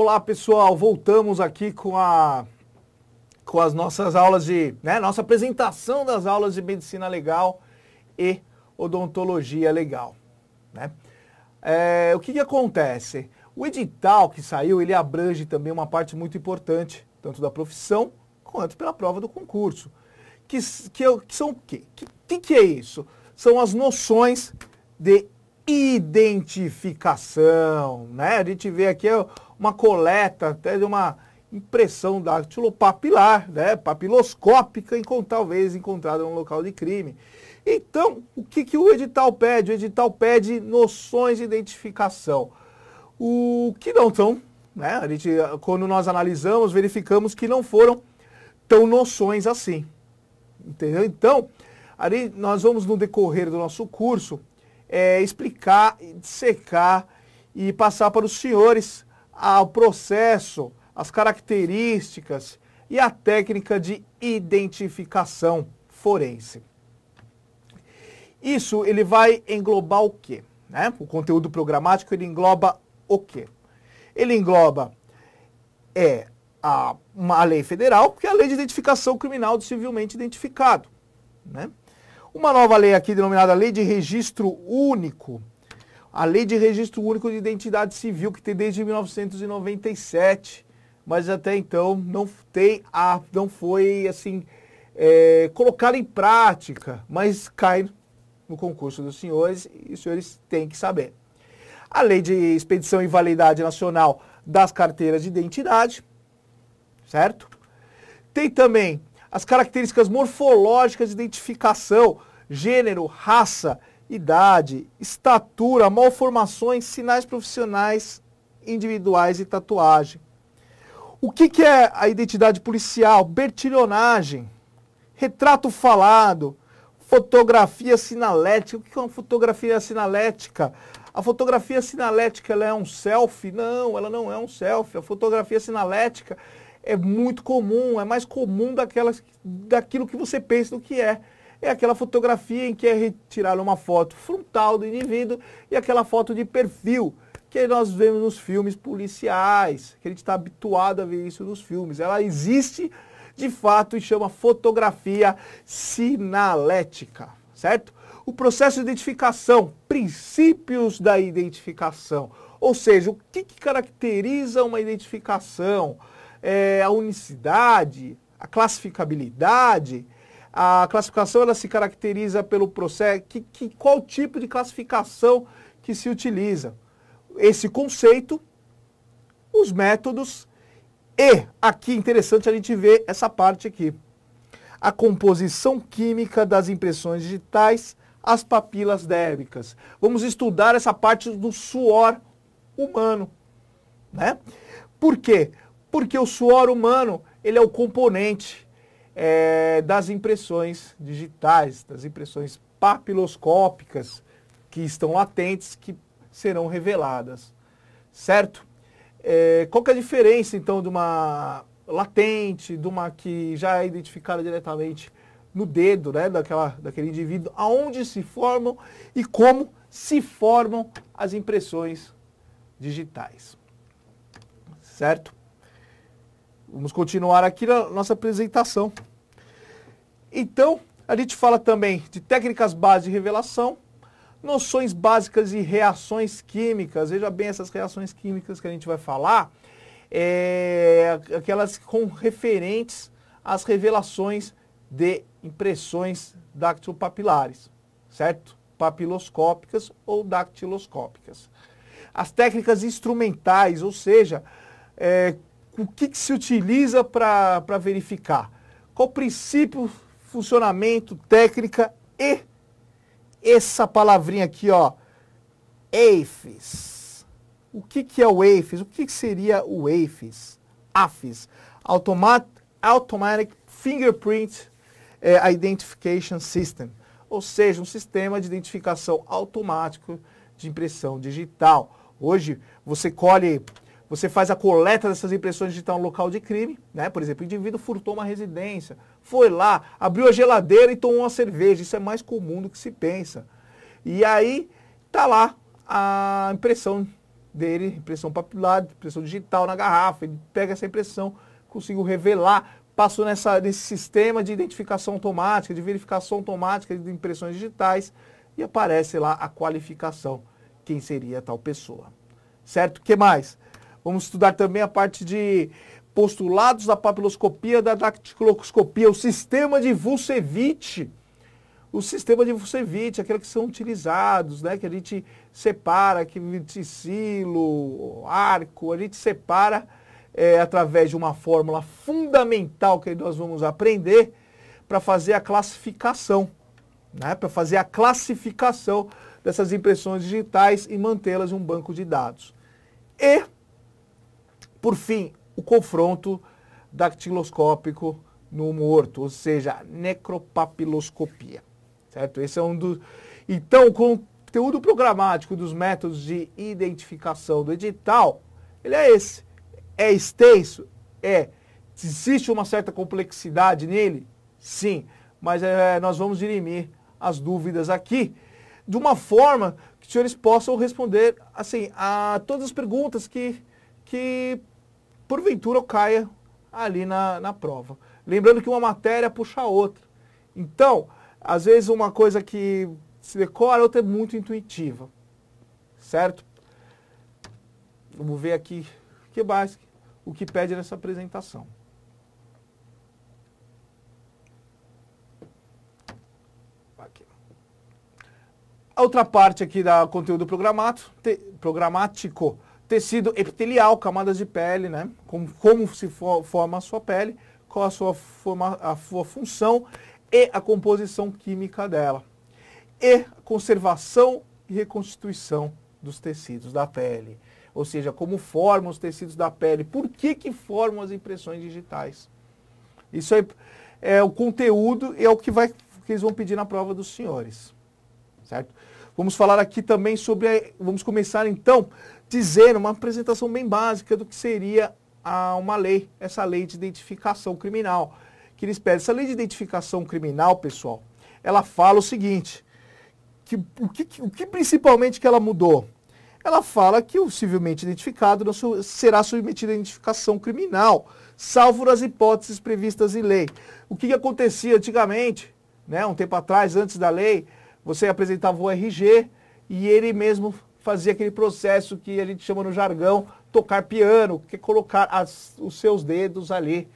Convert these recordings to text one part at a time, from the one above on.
Olá pessoal, voltamos aqui com a com as nossas aulas de, né, nossa apresentação das aulas de medicina legal e odontologia legal, né? É, o que, que acontece? O edital que saiu, ele abrange também uma parte muito importante, tanto da profissão quanto pela prova do concurso. Que, que, é que são o quê? O que, que é isso? São as noções de identificação, né? A gente vê aqui é uma coleta até de uma impressão da tilopapilar, né? papiloscópica, em, talvez encontrada no local de crime. Então, o que, que o edital pede? O edital pede noções de identificação. O que não estão, né? A gente, quando nós analisamos, verificamos que não foram tão noções assim. Entendeu? Então, ali nós vamos no decorrer do nosso curso é, explicar, dissecar e passar para os senhores ah, o processo, as características e a técnica de identificação forense. Isso ele vai englobar o quê? Né? O conteúdo programático ele engloba o quê? Ele engloba é a, uma lei federal, que é a lei de identificação criminal do civilmente identificado. Né? Uma nova lei aqui denominada Lei de Registro Único. A Lei de Registro Único de Identidade Civil, que tem desde 1997, mas até então não, tem a, não foi assim é, colocada em prática, mas cai no concurso dos senhores e os senhores têm que saber. A Lei de Expedição e Validade Nacional das Carteiras de Identidade, certo? Tem também as características morfológicas de identificação gênero, raça, idade, estatura, malformações, sinais profissionais individuais e tatuagem. O que, que é a identidade policial? Bertilhonagem, retrato falado, fotografia sinalética. O que é uma fotografia sinalética? A fotografia sinalética ela é um selfie? Não, ela não é um selfie. A fotografia sinalética é muito comum, é mais comum daquelas, daquilo que você pensa do que é é aquela fotografia em que é retirada uma foto frontal do indivíduo e aquela foto de perfil que nós vemos nos filmes policiais, que a gente está habituado a ver isso nos filmes. Ela existe de fato e chama fotografia sinalética, certo? O processo de identificação, princípios da identificação, ou seja, o que, que caracteriza uma identificação, é, a unicidade, a classificabilidade, a classificação ela se caracteriza pelo processo. Que, que, qual tipo de classificação que se utiliza? Esse conceito, os métodos e aqui interessante a gente ver essa parte aqui. A composição química das impressões digitais, as papilas débicas. Vamos estudar essa parte do suor humano, né? Por quê? Porque o suor humano, ele é o componente é, das impressões digitais, das impressões papiloscópicas que estão latentes, que serão reveladas, certo? É, qual que é a diferença, então, de uma latente, de uma que já é identificada diretamente no dedo, né, daquela, daquele indivíduo, aonde se formam e como se formam as impressões digitais, certo? Vamos continuar aqui na nossa apresentação. Então, a gente fala também de técnicas básicas de revelação, noções básicas de reações químicas. Veja bem, essas reações químicas que a gente vai falar, é, aquelas com referentes às revelações de impressões dactilopapilares, certo? Papiloscópicas ou dactiloscópicas. As técnicas instrumentais, ou seja, é, o que, que se utiliza para verificar? Qual o princípio funcionamento, técnica e essa palavrinha aqui, ó, AFIS. O que, que é o AFIS? O que, que seria o AFIS? AFIS, Automat Automatic Fingerprint é, Identification System, ou seja, um sistema de identificação automático de impressão digital. Hoje você colhe você faz a coleta dessas impressões digitais no local de crime, né? Por exemplo, o indivíduo furtou uma residência, foi lá, abriu a geladeira e tomou uma cerveja. Isso é mais comum do que se pensa. E aí tá lá a impressão dele, impressão papilar, impressão digital na garrafa. Ele pega essa impressão, conseguiu revelar, passou nessa, nesse sistema de identificação automática, de verificação automática de impressões digitais e aparece lá a qualificação, quem seria tal pessoa. Certo? O que mais? Vamos estudar também a parte de postulados da papiloscopia, da dactiloscopia, o sistema de Vucevic, o sistema de Vucevic, aqueles que são utilizados, né, que a gente separa, que silo, arco, a gente separa é, através de uma fórmula fundamental que nós vamos aprender para fazer a classificação, né, para fazer a classificação dessas impressões digitais e mantê-las em um banco de dados. E por fim, o confronto dactiloscópico no morto, ou seja, necropapiloscopia. Certo? Esse é um dos. Então, o conteúdo programático dos métodos de identificação do edital, ele é esse. É extenso? É. Existe uma certa complexidade nele? Sim. Mas é, nós vamos dirimir as dúvidas aqui de uma forma que os senhores possam responder assim a todas as perguntas que, que porventura eu caia ali na, na prova. Lembrando que uma matéria puxa a outra. Então, às vezes uma coisa que se decora, outra é muito intuitiva. Certo? Vamos ver aqui que básico, o que pede nessa apresentação. Aqui. A outra parte aqui da conteúdo programático, programático Tecido epitelial, camadas de pele, né? Como, como se for, forma a sua pele, qual a sua, forma, a sua função e a composição química dela. E conservação e reconstituição dos tecidos da pele. Ou seja, como formam os tecidos da pele, por que, que formam as impressões digitais. Isso é, é o conteúdo e é o que, vai, que eles vão pedir na prova dos senhores. Certo? Vamos falar aqui também sobre. Vamos começar então dizer uma apresentação bem básica do que seria a, uma lei, essa lei de identificação criminal. Que eles pedem. Essa lei de identificação criminal, pessoal, ela fala o seguinte: que, o, que, o que principalmente que ela mudou? Ela fala que o civilmente identificado não será submetido à identificação criminal, salvo as hipóteses previstas em lei. O que, que acontecia antigamente, né, um tempo atrás, antes da lei, você apresentava o RG e ele mesmo fazia aquele processo que a gente chama no jargão tocar piano, que é colocar as, os seus dedos ali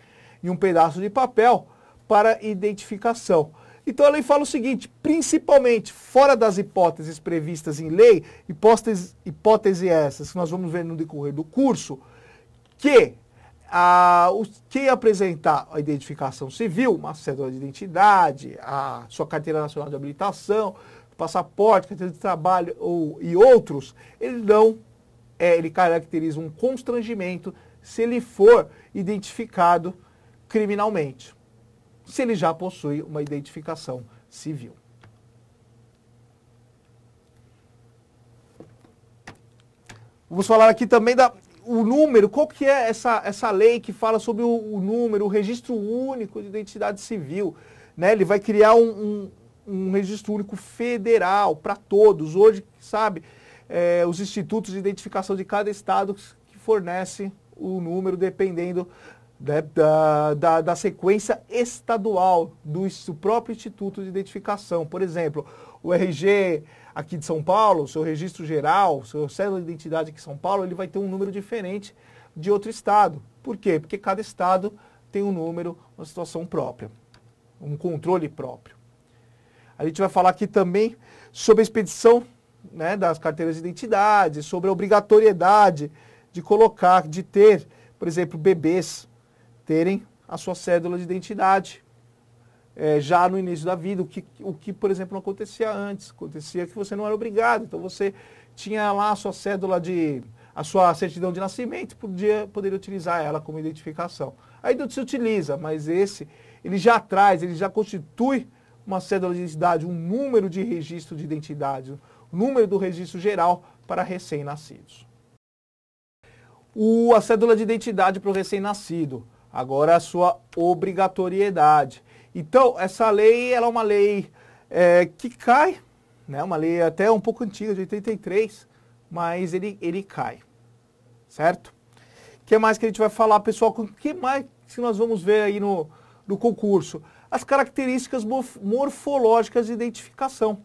em um pedaço de papel para identificação. Então ela fala o seguinte: principalmente fora das hipóteses previstas em lei, hipótese, hipótese essas que nós vamos ver no decorrer do curso, que a, o, quem apresentar a identificação civil, uma cédula de identidade, a sua carteira nacional de habilitação, passaporte, carteira de trabalho ou, e outros, ele não, é, ele caracteriza um constrangimento se ele for identificado criminalmente, se ele já possui uma identificação civil. Vamos falar aqui também da o número, qual que é essa, essa lei que fala sobre o, o número, o registro único de identidade civil? Né? Ele vai criar um, um um registro único federal para todos. Hoje, sabe, é, os institutos de identificação de cada estado que fornece o número dependendo né, da, da, da, sequência estadual do, do próprio instituto de identificação. Por exemplo, o RG aqui de São Paulo, seu registro geral, seu cédula de identidade aqui de São Paulo, ele vai ter um número diferente de outro estado. Por quê? Porque cada estado tem um número, uma situação própria, um controle próprio. A gente vai falar aqui também sobre a expedição né, das carteiras de identidade, sobre a obrigatoriedade de colocar, de ter, por exemplo, bebês terem a sua cédula de identidade é, já no início da vida, o que, o que, por exemplo, não acontecia antes. Acontecia que você não era obrigado, então você tinha lá a sua cédula de. a sua certidão de nascimento, podia, poderia utilizar ela como identificação. Ainda se utiliza, mas esse, ele já traz, ele já constitui uma cédula de identidade, um número de registro de identidade, o número do registro geral para recém-nascidos. A cédula de identidade para o recém-nascido, agora a sua obrigatoriedade. Então, essa lei ela é uma lei é, que cai, né? uma lei até um pouco antiga, de 83, mas ele, ele cai, certo? O que mais que a gente vai falar, pessoal? O que mais que nós vamos ver aí no, no concurso? as características morfológicas de identificação.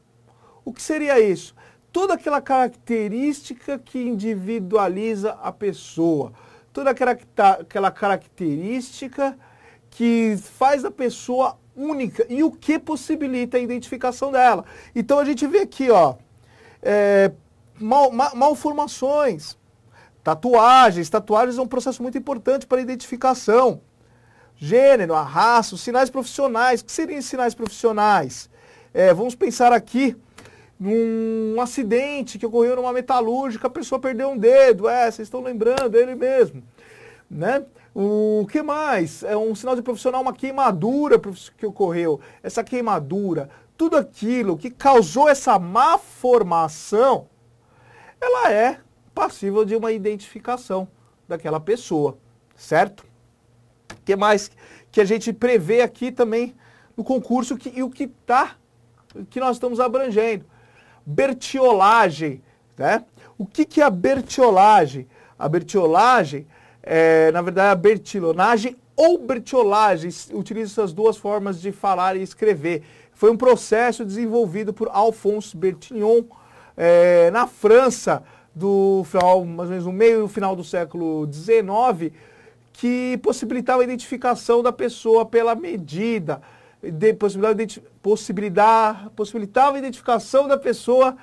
O que seria isso? Toda aquela característica que individualiza a pessoa, toda tá, aquela característica que faz a pessoa única e o que possibilita a identificação dela. Então a gente vê aqui, ó, é, mal, mal, malformações, tatuagens. Tatuagens é um processo muito importante para a identificação gênero, a raça, os sinais profissionais. O que seriam sinais profissionais? É, vamos pensar aqui num acidente que ocorreu numa metalúrgica, a pessoa perdeu um dedo. É, vocês estão lembrando, ele mesmo. Né? O que mais? É um sinal de profissional, uma queimadura que ocorreu. Essa queimadura, tudo aquilo que causou essa má formação, ela é passível de uma identificação daquela pessoa, certo? que mais que a gente prevê aqui também no concurso que, e o que tá, que nós estamos abrangendo. Bertiolagem, né? O que, que é a bertiolagem? A bertiolagem, é, na verdade, é a bertilonagem ou bertiolagem, utiliza essas duas formas de falar e escrever. Foi um processo desenvolvido por Alphonse Bertignon é, na França, do final, mais ou menos no meio e final do século XIX, que possibilitava a identificação da pessoa pela medida, de, possibilidade, possibilitar, possibilitava a identificação da pessoa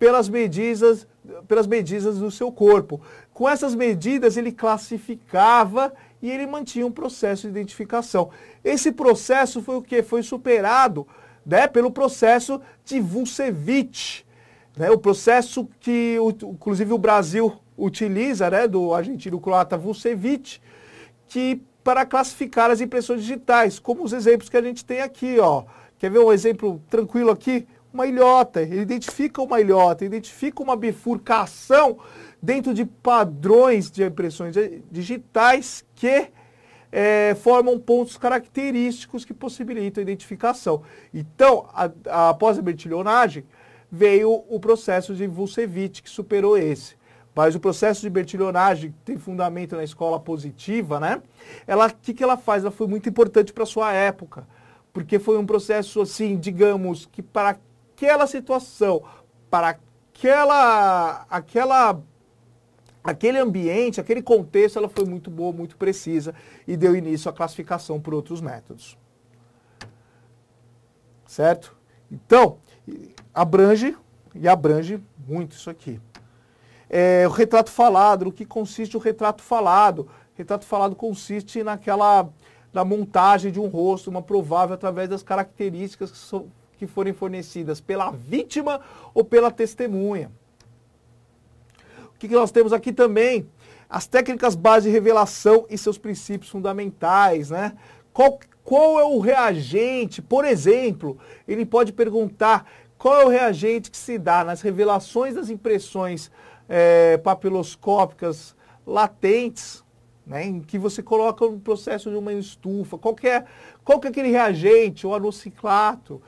pelas medidas, pelas medidas do seu corpo. Com essas medidas, ele classificava e ele mantinha um processo de identificação. Esse processo foi o que? Foi superado né, pelo processo de Vucevic, né, o processo que, inclusive, o Brasil utiliza, né, do argentino croata Vucevic, que para classificar as impressões digitais, como os exemplos que a gente tem aqui, ó. Quer ver um exemplo tranquilo aqui? Uma ilhota, ele identifica uma ilhota, identifica uma bifurcação dentro de padrões de impressões eh, digitais que é, formam pontos característicos que possibilitam a identificação. Então, a, a, após a bertilhonagem, veio o processo de Vucevic, que superou esse. Mas o processo de bertilhonagem, tem fundamento na escola positiva, né? Ela, o que, que ela faz? Ela foi muito importante para a sua época, porque foi um processo, assim, digamos, que para aquela situação, para aquela, aquela, aquele ambiente, aquele contexto, ela foi muito boa, muito precisa e deu início à classificação por outros métodos. Certo? Então, abrange e abrange muito isso aqui. É, o retrato falado, no que consiste o retrato falado? O retrato falado consiste naquela na montagem de um rosto, uma provável através das características que, so, que forem fornecidas pela vítima ou pela testemunha. O que, que nós temos aqui também? As técnicas base de revelação e seus princípios fundamentais, né? Qual, qual é o reagente, por exemplo, ele pode perguntar qual é o reagente que se dá nas revelações das impressões é, papiloscópicas latentes, né, em que você coloca no processo de uma estufa, qualquer, é aquele reagente, o anociclato,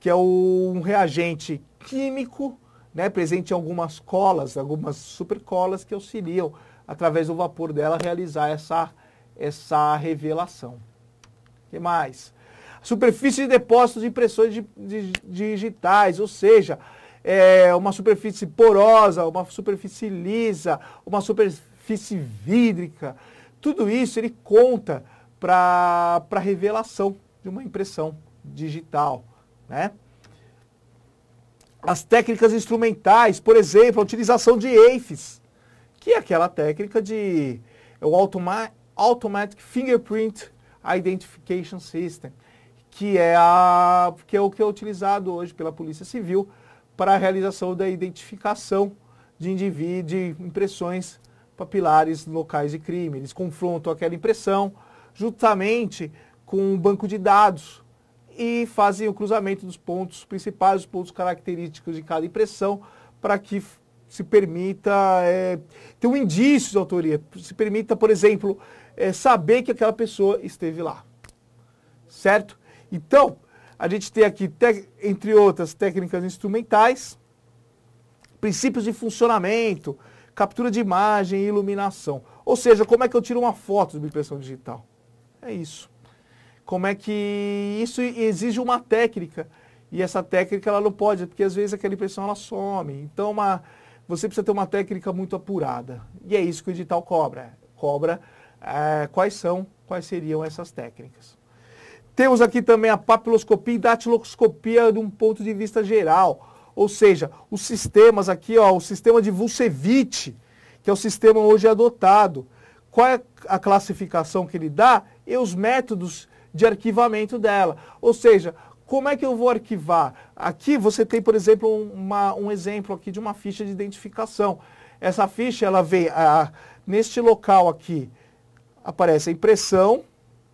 que é o, um reagente químico, né, presente em algumas colas, algumas supercolas que auxiliam, através do vapor dela, realizar essa, essa revelação. O que mais? Superfície de depósitos de impressões de, de, digitais, ou seja, é, uma superfície porosa, uma superfície lisa, uma superfície vídrica. Tudo isso ele conta para a revelação de uma impressão digital. Né? As técnicas instrumentais, por exemplo, a utilização de EIFs, que é aquela técnica de é o automa Automatic Fingerprint Identification System, que é, a, que é o que é utilizado hoje pela Polícia Civil para a realização da identificação de indivíduos, impressões papilares locais de crime. Eles confrontam aquela impressão juntamente com um banco de dados e fazem o cruzamento dos pontos principais, os pontos característicos de cada impressão, para que se permita é, ter um indício de autoria, se permita, por exemplo, é, saber que aquela pessoa esteve lá. Certo? Então, a gente tem aqui, entre outras, técnicas instrumentais, princípios de funcionamento, captura de imagem e iluminação. Ou seja, como é que eu tiro uma foto de uma impressão digital? É isso. Como é que isso exige uma técnica e essa técnica ela não pode, porque às vezes aquela impressão ela some. Então uma, você precisa ter uma técnica muito apurada. E é isso que o edital cobra. Cobra é, quais são, quais seriam essas técnicas. Temos aqui também a papiloscopia e datiloscopia de um ponto de vista geral. Ou seja, os sistemas aqui, ó, o sistema de Vucevic, que é o sistema hoje adotado. Qual é a classificação que ele dá e os métodos de arquivamento dela. Ou seja, como é que eu vou arquivar? Aqui você tem, por exemplo, uma, um exemplo aqui de uma ficha de identificação. Essa ficha, ela vem a, neste local aqui, aparece a impressão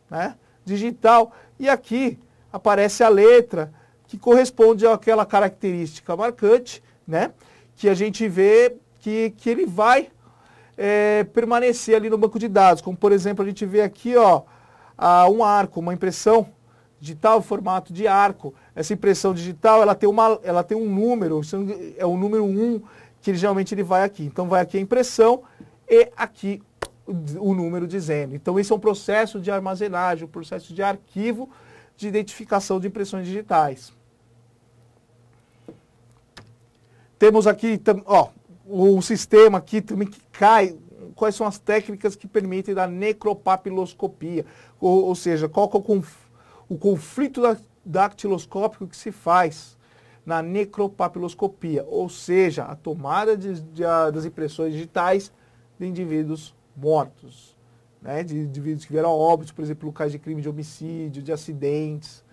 né, digital e aqui aparece a letra que corresponde àquela característica marcante, né? Que a gente vê que, que ele vai é, permanecer ali no banco de dados. Como, por exemplo, a gente vê aqui, ó, a, um arco, uma impressão digital, formato de arco. Essa impressão digital, ela tem, uma, ela tem um número, é o número 1, que ele, geralmente ele vai aqui. Então, vai aqui a impressão e aqui o número de Então, esse é um processo de armazenagem, um processo de arquivo de identificação de impressões digitais. Temos aqui ó, o sistema aqui também que cai, quais são as técnicas que permitem da necropapiloscopia, ou, ou seja, qual é o, conflito dactiloscópico que se faz na necropapiloscopia, ou seja, a tomada de, de, das impressões digitais de indivíduos mortos, né, de indivíduos que vieram a óbito, por exemplo, locais de crime de homicídio, de acidentes.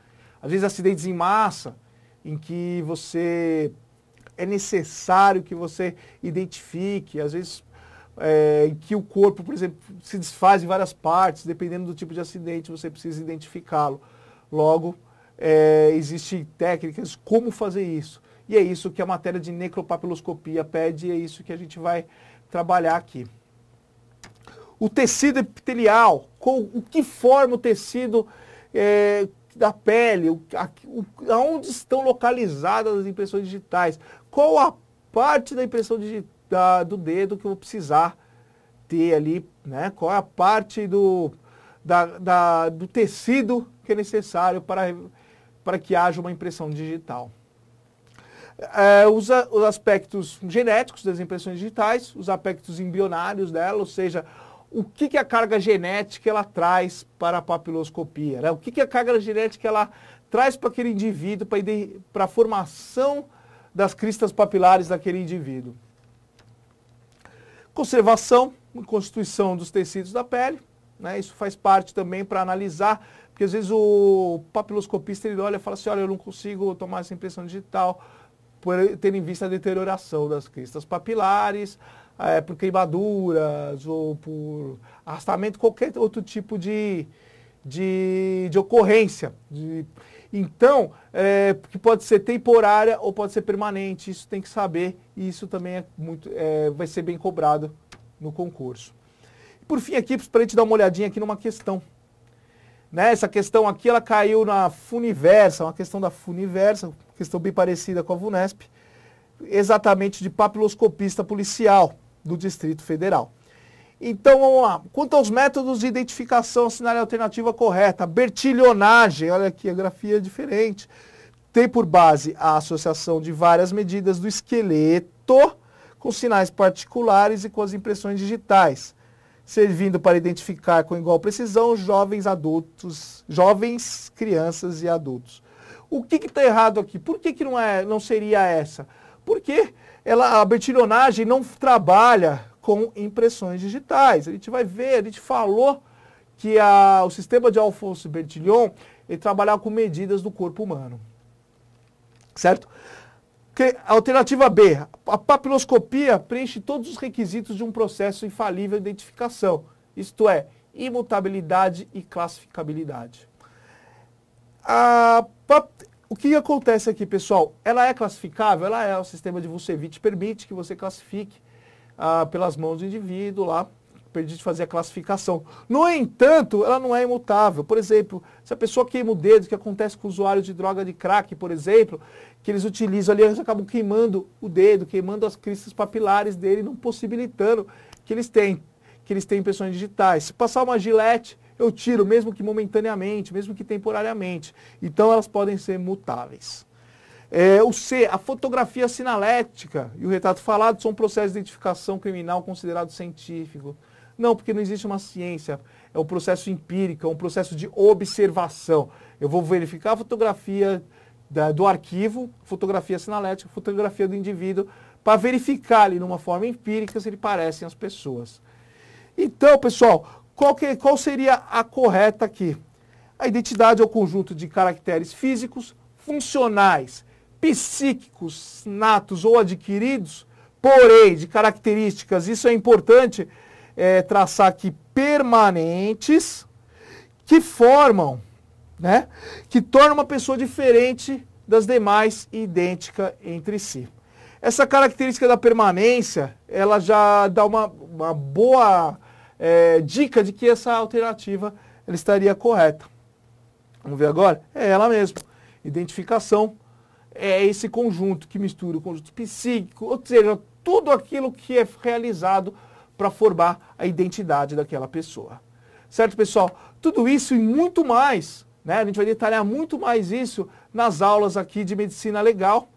Às vezes acidentes em massa, em que você é necessário que você identifique, às vezes é, em que o corpo, por exemplo, se desfaz em várias partes, dependendo do tipo de acidente, você precisa identificá-lo. Logo, é, existem técnicas como fazer isso. E é isso que a matéria de necropapiloscopia pede, e é isso que a gente vai trabalhar aqui o tecido epitelial, com o que forma o tecido é, da pele, aonde estão localizadas as impressões digitais, qual a parte da impressão digital do dedo que eu vou precisar ter ali, né? qual é a parte do, da, da, do tecido que é necessário para, para que haja uma impressão digital. É, os, os aspectos genéticos das impressões digitais, os aspectos embrionários dela, ou seja, o que, que a carga genética ela traz para a papiloscopia, né? o que, que a carga genética ela traz para aquele indivíduo, para a formação das cristas papilares daquele indivíduo. Conservação e constituição dos tecidos da pele, né? isso faz parte também para analisar, porque às vezes o papiloscopista ele olha e fala assim, olha, eu não consigo tomar essa impressão digital, por ter em vista a deterioração das cristas papilares, ah, é, por queimaduras ou por arrastamento, qualquer outro tipo de, de, de ocorrência. De, então, é, que pode ser temporária ou pode ser permanente, isso tem que saber e isso também é muito, é, vai ser bem cobrado no concurso. Por fim, aqui, para a gente dar uma olhadinha aqui numa questão. Né, essa questão aqui, ela caiu na Funiversa, uma questão da Funiversa, questão bem parecida com a Vunesp, exatamente de papiloscopista policial do Distrito Federal. Então vamos lá. Quanto aos métodos de identificação, assinale a alternativa correta. bertilionagem, olha aqui a grafia é diferente. Tem por base a associação de várias medidas do esqueleto com sinais particulares e com as impressões digitais, servindo para identificar com igual precisão jovens adultos, jovens crianças e adultos. O que está errado aqui? Por que, que não, é, não seria essa? Por quê? ela, a betilionagem não trabalha com impressões digitais. A gente vai ver, a gente falou que a, o sistema de Alfonso Bertillon ele trabalhava com medidas do corpo humano. Certo? Que, alternativa B, a papiloscopia preenche todos os requisitos de um processo infalível de identificação, isto é, imutabilidade e classificabilidade. A, o que acontece aqui, pessoal? Ela é classificável? Ela é. O sistema de Vucevic permite que você classifique ah, pelas mãos do indivíduo lá, permite fazer a classificação. No entanto, ela não é imutável. Por exemplo, se a pessoa queima o dedo, que acontece com usuários de droga de crack, por exemplo, que eles utilizam ali, eles acabam queimando o dedo, queimando as cristas papilares dele, não possibilitando que eles tenham, que eles tenham impressões digitais. Se passar uma gilete eu tiro, mesmo que momentaneamente, mesmo que temporariamente. Então elas podem ser mutáveis. É, o C, a fotografia sinalética e o retrato falado são um processo de identificação criminal considerado científico. Não, porque não existe uma ciência. É um processo empírico, é um processo de observação. Eu vou verificar a fotografia da, do arquivo, fotografia sinalética, fotografia do indivíduo, para verificar ali, numa forma empírica, se ele parecem as pessoas. Então, pessoal, qual, que, qual seria a correta aqui? A identidade é o conjunto de caracteres físicos, funcionais, psíquicos, natos ou adquiridos, porém, de características, isso é importante é, traçar aqui, permanentes, que formam, né, que torna uma pessoa diferente das demais e idêntica entre si. Essa característica da permanência, ela já dá uma, uma boa é, dica de que essa alternativa ela estaria correta. Vamos ver agora? É ela mesmo. Identificação é esse conjunto que mistura o conjunto psíquico, ou seja, tudo aquilo que é realizado para formar a identidade daquela pessoa. Certo, pessoal? Tudo isso e muito mais, né? A gente vai detalhar muito mais isso nas aulas aqui de medicina legal,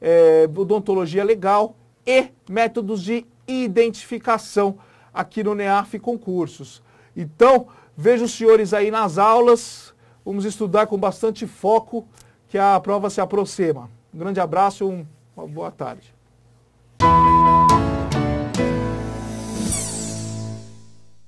é, odontologia legal e métodos de identificação aqui no NEAF Concursos. Então, vejo os senhores aí nas aulas, vamos estudar com bastante foco que a prova se aproxima. Um grande abraço, e uma boa tarde.